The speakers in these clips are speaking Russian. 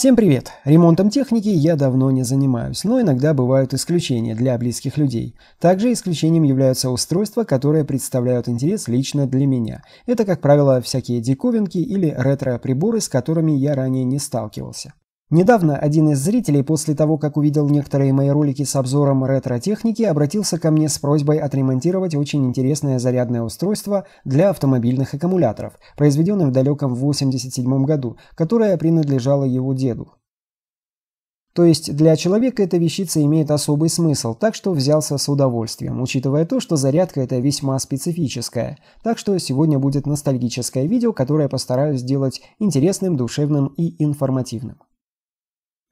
Всем привет! Ремонтом техники я давно не занимаюсь, но иногда бывают исключения для близких людей. Также исключением являются устройства, которые представляют интерес лично для меня. Это, как правило, всякие диковинки или ретро-приборы, с которыми я ранее не сталкивался. Недавно один из зрителей, после того, как увидел некоторые мои ролики с обзором ретро-техники, обратился ко мне с просьбой отремонтировать очень интересное зарядное устройство для автомобильных аккумуляторов, произведенное в далеком 87 году, которое принадлежало его деду. То есть для человека эта вещица имеет особый смысл, так что взялся с удовольствием, учитывая то, что зарядка это весьма специфическая. Так что сегодня будет ностальгическое видео, которое постараюсь сделать интересным, душевным и информативным.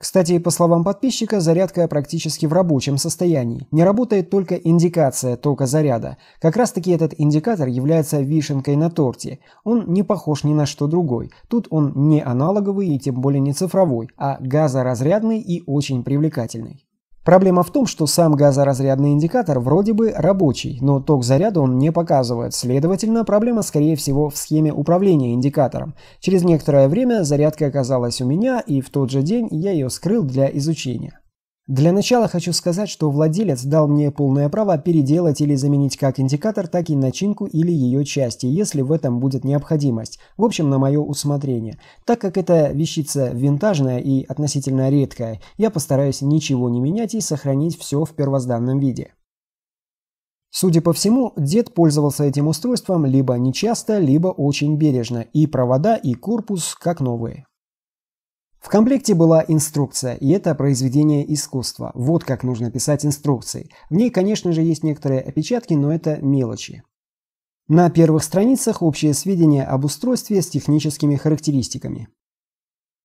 Кстати, по словам подписчика, зарядка практически в рабочем состоянии. Не работает только индикация тока заряда. Как раз таки этот индикатор является вишенкой на торте. Он не похож ни на что другой. Тут он не аналоговый и тем более не цифровой, а газоразрядный и очень привлекательный. Проблема в том, что сам газоразрядный индикатор вроде бы рабочий, но ток заряда он не показывает, следовательно, проблема скорее всего в схеме управления индикатором. Через некоторое время зарядка оказалась у меня, и в тот же день я ее скрыл для изучения. Для начала хочу сказать, что владелец дал мне полное право переделать или заменить как индикатор, так и начинку или ее части, если в этом будет необходимость, в общем, на мое усмотрение. Так как эта вещица винтажная и относительно редкая, я постараюсь ничего не менять и сохранить все в первозданном виде. Судя по всему, дед пользовался этим устройством либо нечасто, либо очень бережно, и провода, и корпус как новые. В комплекте была инструкция, и это произведение искусства. Вот как нужно писать инструкции. В ней, конечно же, есть некоторые опечатки, но это мелочи. На первых страницах общие сведения об устройстве с техническими характеристиками.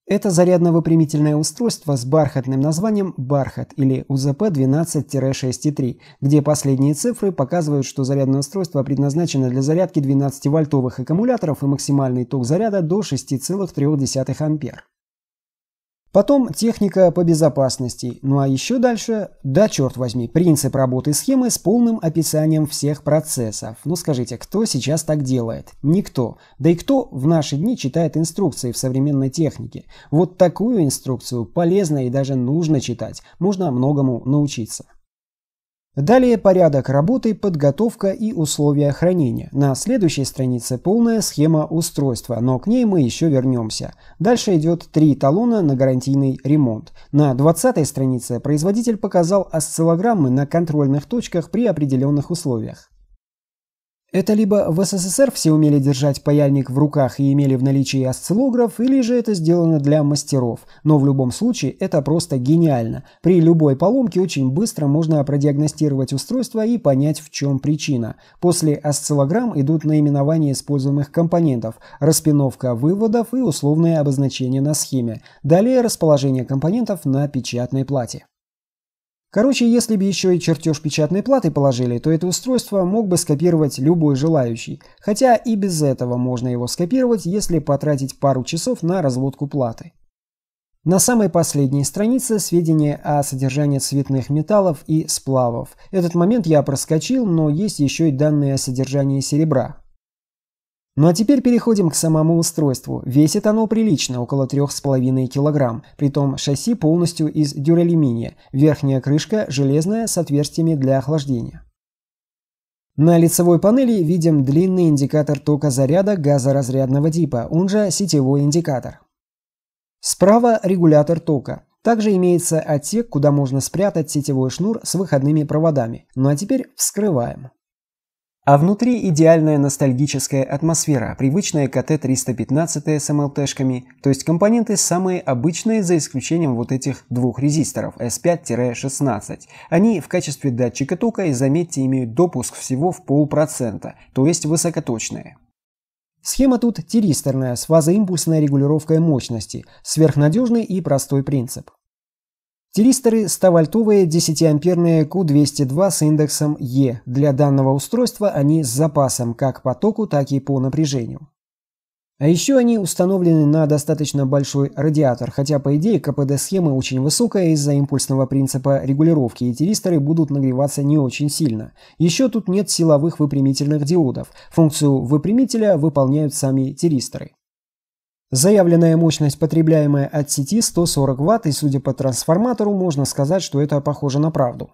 Это зарядно-выпрямительное устройство с бархатным названием «Бархат» или УЗП-12-6,3, где последние цифры показывают, что зарядное устройство предназначено для зарядки 12-вольтовых аккумуляторов и максимальный ток заряда до 6,3 ампер. Потом техника по безопасности, ну а еще дальше, да черт возьми, принцип работы схемы с полным описанием всех процессов. Ну скажите, кто сейчас так делает? Никто. Да и кто в наши дни читает инструкции в современной технике? Вот такую инструкцию полезно и даже нужно читать, можно многому научиться. Далее порядок работы, подготовка и условия хранения. На следующей странице полная схема устройства, но к ней мы еще вернемся. Дальше идет три талона на гарантийный ремонт. На 20 странице производитель показал осциллограммы на контрольных точках при определенных условиях. Это либо в СССР все умели держать паяльник в руках и имели в наличии осциллограф, или же это сделано для мастеров. Но в любом случае это просто гениально. При любой поломке очень быстро можно продиагностировать устройство и понять в чем причина. После осциллограмм идут наименования используемых компонентов, распиновка выводов и условное обозначение на схеме. Далее расположение компонентов на печатной плате. Короче, если бы еще и чертеж печатной платы положили, то это устройство мог бы скопировать любой желающий. Хотя и без этого можно его скопировать, если потратить пару часов на разводку платы. На самой последней странице сведения о содержании цветных металлов и сплавов. Этот момент я проскочил, но есть еще и данные о содержании серебра. Ну а теперь переходим к самому устройству. Весит оно прилично, около 3,5 кг, том шасси полностью из дюралюминия, верхняя крышка железная с отверстиями для охлаждения. На лицевой панели видим длинный индикатор тока заряда газоразрядного типа, он же сетевой индикатор. Справа регулятор тока. Также имеется отсек, куда можно спрятать сетевой шнур с выходными проводами. Ну а теперь вскрываем. А внутри идеальная ностальгическая атмосфера, привычная к КТ-315 с МЛТшками, то есть компоненты самые обычные, за исключением вот этих двух резисторов S5-16. Они в качестве датчика тока, и заметьте, имеют допуск всего в полпроцента, то есть высокоточные. Схема тут тиристорная, с фазоимпульсной регулировкой мощности, сверхнадежный и простой принцип. Тиристоры 100-вольтовые 10-амперные Q202 с индексом E. Для данного устройства они с запасом как по току, так и по напряжению. А еще они установлены на достаточно большой радиатор, хотя по идее КПД схемы очень высокая из-за импульсного принципа регулировки, и тиристоры будут нагреваться не очень сильно. Еще тут нет силовых выпрямительных диодов. Функцию выпрямителя выполняют сами тиристоры. Заявленная мощность, потребляемая от сети, 140 Вт, и судя по трансформатору, можно сказать, что это похоже на правду.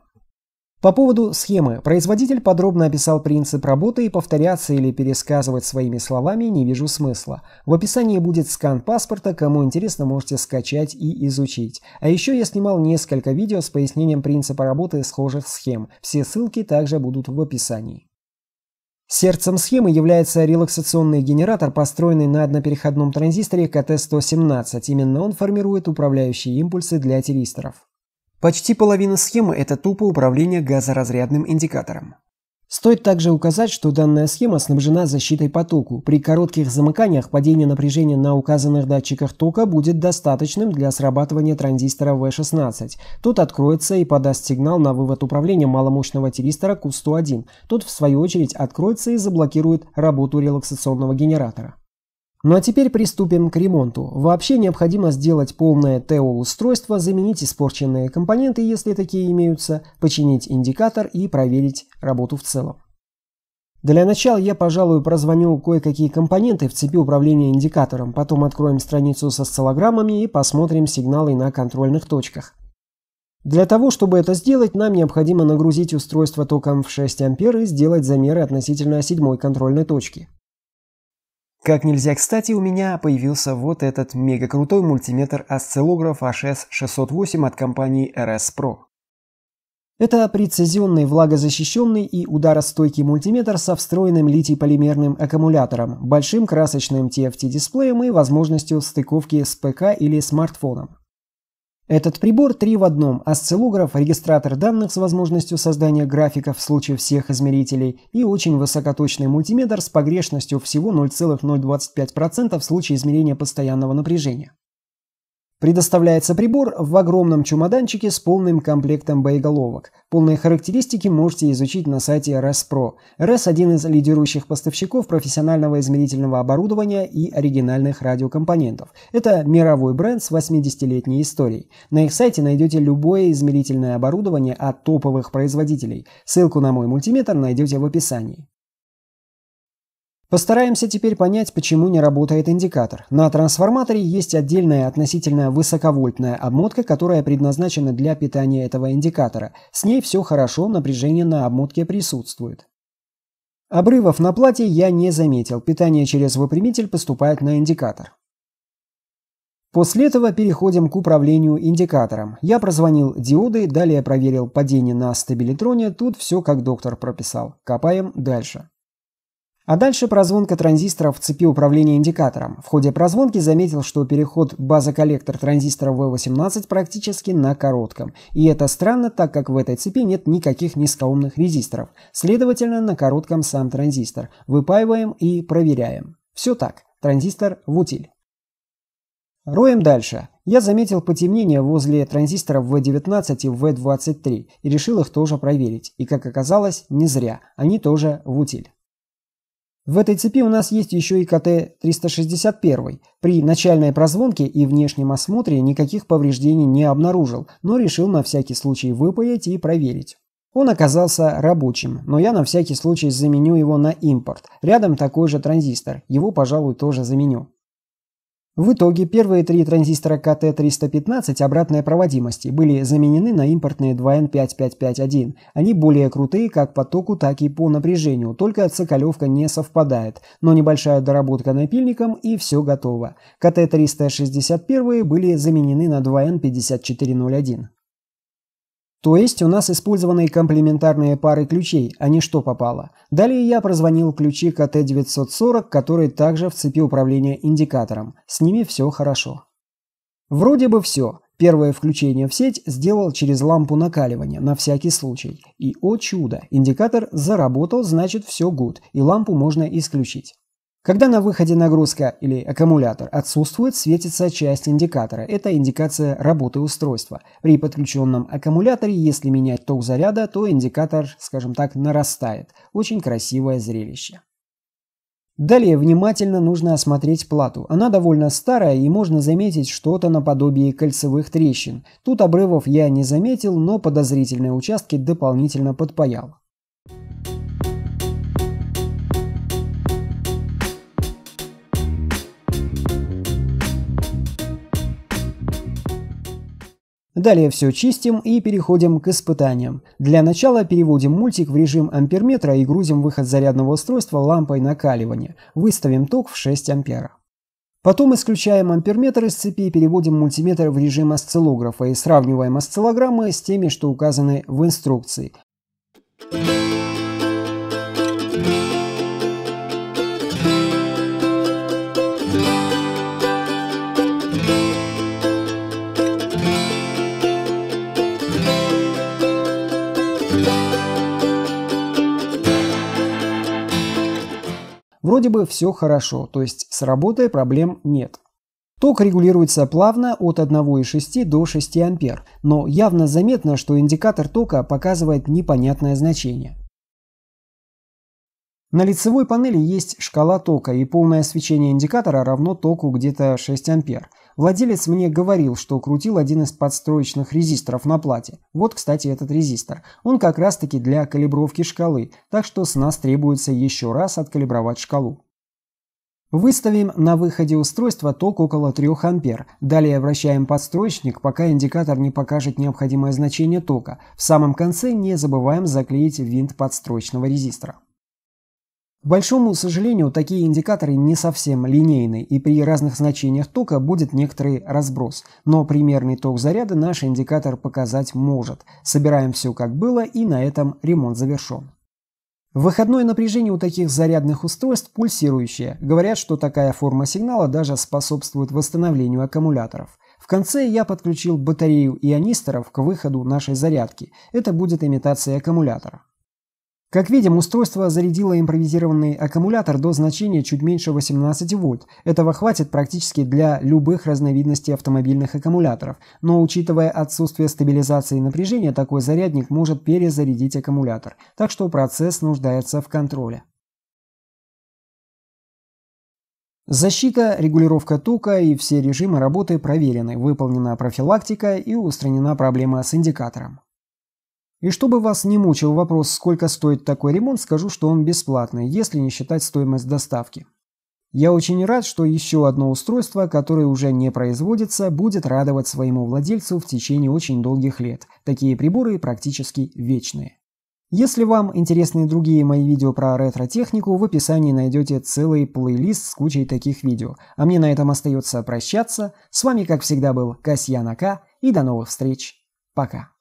По поводу схемы. Производитель подробно описал принцип работы и повторяться или пересказывать своими словами не вижу смысла. В описании будет скан паспорта, кому интересно можете скачать и изучить. А еще я снимал несколько видео с пояснением принципа работы схожих схем. Все ссылки также будут в описании. Сердцем схемы является релаксационный генератор, построенный на однопереходном транзисторе КТ-117. Именно он формирует управляющие импульсы для тиристоров. Почти половина схемы – это тупо управление газоразрядным индикатором. Стоит также указать, что данная схема снабжена защитой по току. При коротких замыканиях падение напряжения на указанных датчиках тока будет достаточным для срабатывания транзистора V16. Тот откроется и подаст сигнал на вывод управления маломощного тиристора q 101 Тот в свою очередь откроется и заблокирует работу релаксационного генератора. Ну а теперь приступим к ремонту. Вообще необходимо сделать полное ТО-устройство, заменить испорченные компоненты, если такие имеются, починить индикатор и проверить работу в целом. Для начала я, пожалуй, прозвоню кое-какие компоненты в цепи управления индикатором, потом откроем страницу со сциллограммами и посмотрим сигналы на контрольных точках. Для того, чтобы это сделать, нам необходимо нагрузить устройство током в 6 ампер и сделать замеры относительно седьмой контрольной точки. Как нельзя кстати, у меня появился вот этот мега-крутой мультиметр-осциллограф HS608 от компании RS Pro. Это прецизионный влагозащищенный и ударостойкий мультиметр со встроенным литий-полимерным аккумулятором, большим красочным TFT-дисплеем и возможностью стыковки с ПК или смартфоном. Этот прибор три в одном – осциллограф, регистратор данных с возможностью создания графиков в случае всех измерителей и очень высокоточный мультиметр с погрешностью всего 0,025% в случае измерения постоянного напряжения. Предоставляется прибор в огромном чемоданчике с полным комплектом боеголовок. Полные характеристики можете изучить на сайте ResPro. Res – один из лидирующих поставщиков профессионального измерительного оборудования и оригинальных радиокомпонентов. Это мировой бренд с 80-летней историей. На их сайте найдете любое измерительное оборудование от топовых производителей. Ссылку на мой мультиметр найдете в описании. Постараемся теперь понять, почему не работает индикатор. На трансформаторе есть отдельная относительно высоковольтная обмотка, которая предназначена для питания этого индикатора. С ней все хорошо, напряжение на обмотке присутствует. Обрывов на плате я не заметил, питание через выпрямитель поступает на индикатор. После этого переходим к управлению индикатором. Я прозвонил диоды, далее проверил падение на стабилитроне, тут все как доктор прописал. Копаем дальше. А дальше прозвонка транзистора в цепи управления индикатором. В ходе прозвонки заметил, что переход база-коллектор транзистора V18 практически на коротком. И это странно, так как в этой цепи нет никаких низкоумных резисторов. Следовательно, на коротком сам транзистор. Выпаиваем и проверяем. Все так. Транзистор в утиль. Роем дальше. Я заметил потемнение возле транзисторов V19 и V23 и решил их тоже проверить. И как оказалось, не зря. Они тоже в утиль. В этой цепи у нас есть еще и КТ-361. При начальной прозвонке и внешнем осмотре никаких повреждений не обнаружил, но решил на всякий случай выпаять и проверить. Он оказался рабочим, но я на всякий случай заменю его на импорт. Рядом такой же транзистор, его, пожалуй, тоже заменю. В итоге первые три транзистора КТ-315 обратной проводимости были заменены на импортные 2N5551. Они более крутые как по току, так и по напряжению, только цоколевка не совпадает, но небольшая доработка напильником и все готово. КТ-361 были заменены на 2N5401. То есть у нас использованы комплементарные пары ключей, а не что попало. Далее я прозвонил ключи КТ-940, который также в цепи управления индикатором. С ними все хорошо. Вроде бы все. Первое включение в сеть сделал через лампу накаливания, на всякий случай. И, о чудо, индикатор заработал, значит все good, и лампу можно исключить. Когда на выходе нагрузка или аккумулятор отсутствует, светится часть индикатора. Это индикация работы устройства. При подключенном аккумуляторе, если менять ток заряда, то индикатор, скажем так, нарастает. Очень красивое зрелище. Далее внимательно нужно осмотреть плату. Она довольно старая и можно заметить что-то наподобие кольцевых трещин. Тут обрывов я не заметил, но подозрительные участки дополнительно подпаял. Далее все чистим и переходим к испытаниям. Для начала переводим мультик в режим амперметра и грузим выход зарядного устройства лампой накаливания. Выставим ток в 6 ампера. Потом исключаем амперметр из цепи и переводим мультиметр в режим осциллографа и сравниваем осциллограммы с теми, что указаны в инструкции. Thank you. Вроде бы все хорошо, то есть с работой проблем нет. Ток регулируется плавно от 1,6 до 6 ампер, но явно заметно, что индикатор тока показывает непонятное значение. На лицевой панели есть шкала тока, и полное свечение индикатора равно току где-то 6 ампер, Владелец мне говорил, что крутил один из подстроечных резисторов на плате. Вот, кстати, этот резистор. Он как раз-таки для калибровки шкалы, так что с нас требуется еще раз откалибровать шкалу. Выставим на выходе устройства ток около 3 ампер. Далее вращаем подстроечник, пока индикатор не покажет необходимое значение тока. В самом конце не забываем заклеить винт подстроечного резистора. К большому сожалению, такие индикаторы не совсем линейны, и при разных значениях тока будет некоторый разброс. Но примерный ток заряда наш индикатор показать может. Собираем все как было, и на этом ремонт завершен. Выходное напряжение у таких зарядных устройств пульсирующее. Говорят, что такая форма сигнала даже способствует восстановлению аккумуляторов. В конце я подключил батарею ионисторов к выходу нашей зарядки. Это будет имитация аккумулятора. Как видим, устройство зарядило импровизированный аккумулятор до значения чуть меньше 18 вольт. Этого хватит практически для любых разновидностей автомобильных аккумуляторов. Но учитывая отсутствие стабилизации напряжения, такой зарядник может перезарядить аккумулятор. Так что процесс нуждается в контроле. Защита, регулировка тока и все режимы работы проверены, выполнена профилактика и устранена проблема с индикатором. И чтобы вас не мучил вопрос, сколько стоит такой ремонт, скажу, что он бесплатный, если не считать стоимость доставки. Я очень рад, что еще одно устройство, которое уже не производится, будет радовать своему владельцу в течение очень долгих лет. Такие приборы практически вечные. Если вам интересны другие мои видео про ретро-технику, в описании найдете целый плейлист с кучей таких видео. А мне на этом остается прощаться. С вами, как всегда, был Касьян Ака, и до новых встреч. Пока.